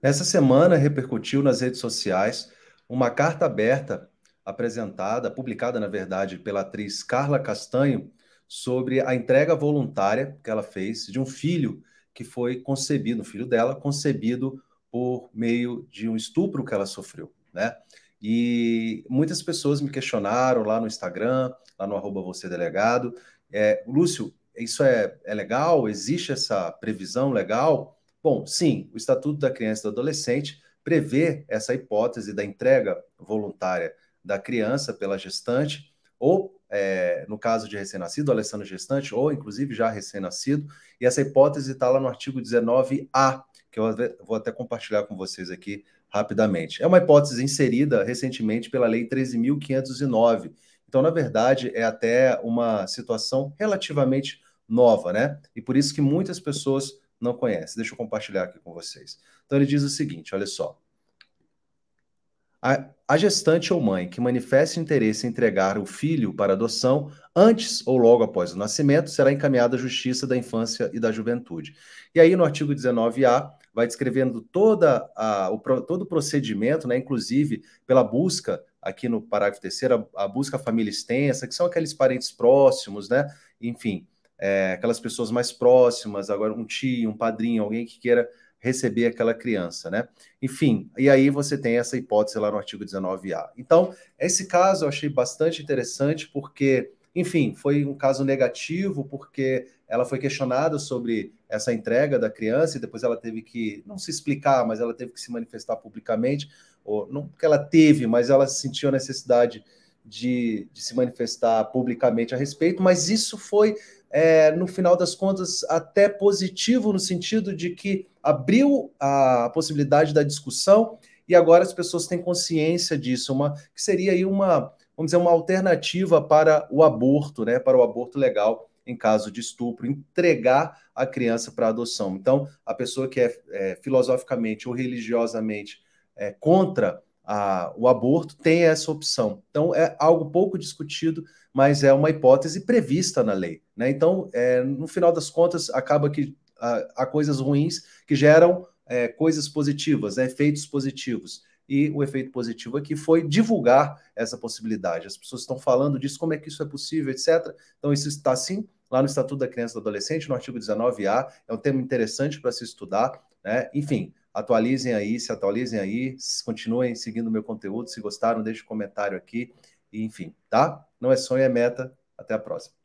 Nessa semana repercutiu nas redes sociais uma carta aberta apresentada, publicada na verdade pela atriz Carla Castanho, sobre a entrega voluntária que ela fez de um filho que foi concebido, um filho dela, concebido por meio de um estupro que ela sofreu, né? E muitas pessoas me questionaram lá no Instagram, lá no arroba você delegado, é, Lúcio, isso é, é legal? Existe essa previsão legal? Bom, sim, o Estatuto da Criança e do Adolescente prevê essa hipótese da entrega voluntária da criança pela gestante, ou é, no caso de recém-nascido, Alessandro gestante, ou inclusive já recém-nascido, e essa hipótese está lá no artigo 19A, que eu vou até compartilhar com vocês aqui rapidamente. É uma hipótese inserida recentemente pela Lei 13.509. Então, na verdade, é até uma situação relativamente nova, né? E por isso que muitas pessoas não conhece. Deixa eu compartilhar aqui com vocês. Então ele diz o seguinte, olha só. A, a gestante ou mãe que manifeste interesse em entregar o filho para adoção antes ou logo após o nascimento será encaminhada à Justiça da Infância e da Juventude. E aí no artigo 19A vai descrevendo toda a, o, todo o procedimento, né, inclusive pela busca aqui no parágrafo terceiro, a, a busca à família extensa, que são aqueles parentes próximos, né? Enfim, é, aquelas pessoas mais próximas, agora um tio, um padrinho, alguém que queira receber aquela criança, né? Enfim, e aí você tem essa hipótese lá no artigo 19A. Então, esse caso eu achei bastante interessante porque, enfim, foi um caso negativo porque ela foi questionada sobre essa entrega da criança e depois ela teve que não se explicar, mas ela teve que se manifestar publicamente, ou não porque ela teve, mas ela sentiu a necessidade de, de se manifestar publicamente a respeito, mas isso foi é, no final das contas, até positivo, no sentido de que abriu a possibilidade da discussão e agora as pessoas têm consciência disso, uma, que seria aí uma, vamos dizer, uma alternativa para o aborto, né, para o aborto legal em caso de estupro, entregar a criança para adoção. Então, a pessoa que é, é filosoficamente ou religiosamente é, contra a, o aborto tem essa opção. Então, é algo pouco discutido, mas é uma hipótese prevista na lei. Né? Então, é, no final das contas, acaba que há coisas ruins que geram é, coisas positivas, né? efeitos positivos. E o efeito positivo aqui foi divulgar essa possibilidade. As pessoas estão falando disso, como é que isso é possível, etc. Então, isso está sim lá no Estatuto da Criança e do Adolescente, no artigo 19A. É um tema interessante para se estudar né? Enfim, atualizem aí, se atualizem aí, continuem seguindo o meu conteúdo. Se gostaram, deixe um comentário aqui. E, enfim, tá? Não é sonho, é meta. Até a próxima.